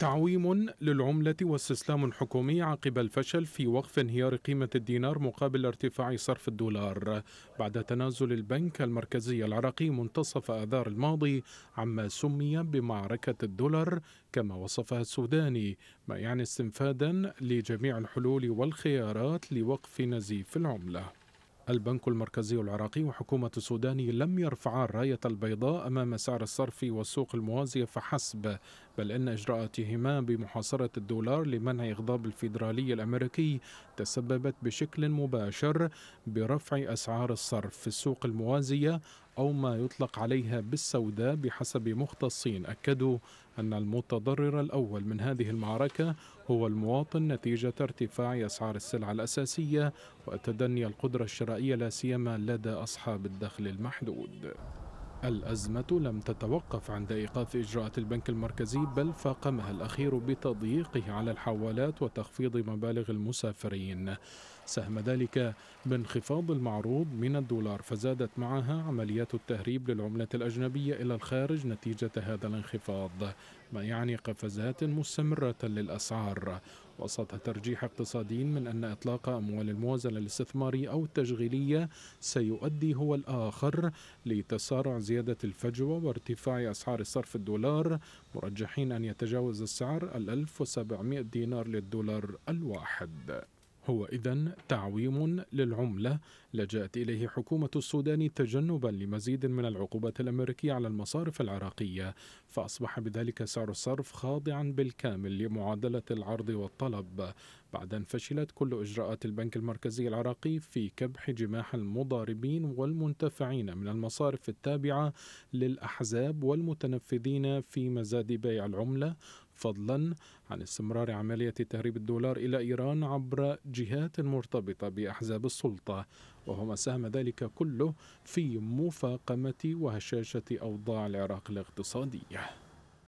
تعويم للعملة واستسلام حكومي عقب الفشل في وقف انهيار قيمة الدينار مقابل ارتفاع صرف الدولار بعد تنازل البنك المركزي العراقي منتصف آذار الماضي عما سمي بمعركة الدولار كما وصفها السوداني ما يعني استنفادا لجميع الحلول والخيارات لوقف نزيف العمله البنك المركزي العراقي وحكومة السودان لم يرفعا الراية البيضاء أمام سعر الصرف والسوق الموازية فحسب بل إن إجراءاتهما بمحاصرة الدولار لمنع إغضاب الفيدرالي الأمريكي تسببت بشكل مباشر برفع أسعار الصرف في السوق الموازية أو ما يطلق عليها بالسوداء بحسب مختصين أكدوا أن المتضرر الأول من هذه المعركة هو المواطن نتيجة ارتفاع أسعار السلع الأساسية وتدني القدرة الشرائية لا سيما لدى أصحاب الدخل المحدود الأزمة لم تتوقف عند إيقاف إجراءات البنك المركزي بل فاقمها الأخير بتضييقه على الحوالات وتخفيض مبالغ المسافرين ساهم ذلك بانخفاض المعروض من الدولار فزادت معها عمليات التهريب للعملة الأجنبية إلى الخارج نتيجة هذا الانخفاض ما يعني قفزات مستمرة للأسعار وسط ترجيح اقتصاديين من أن إطلاق أموال الموازنة الاستثمارية أو التشغيلية سيؤدي هو الآخر لتسارع زيادة الفجوة وارتفاع أسعار صرف الدولار مرجحين أن يتجاوز السعر 1700 دينار للدولار الواحد هو إذا تعويم للعملة لجأت إليه حكومة السودان تجنبا لمزيد من العقوبات الأمريكية على المصارف العراقية فأصبح بذلك سعر الصرف خاضعا بالكامل لمعادلة العرض والطلب بعد أن فشلت كل إجراءات البنك المركزي العراقي في كبح جماح المضاربين والمنتفعين من المصارف التابعة للأحزاب والمتنفذين في مزاد بيع العملة فضلا عن استمرار عملية تهريب الدولار إلى إيران عبر جهات مرتبطة بأحزاب السلطة وهما ساهم ذلك كله في مفاقمة وهشاشة أوضاع العراق الاقتصادية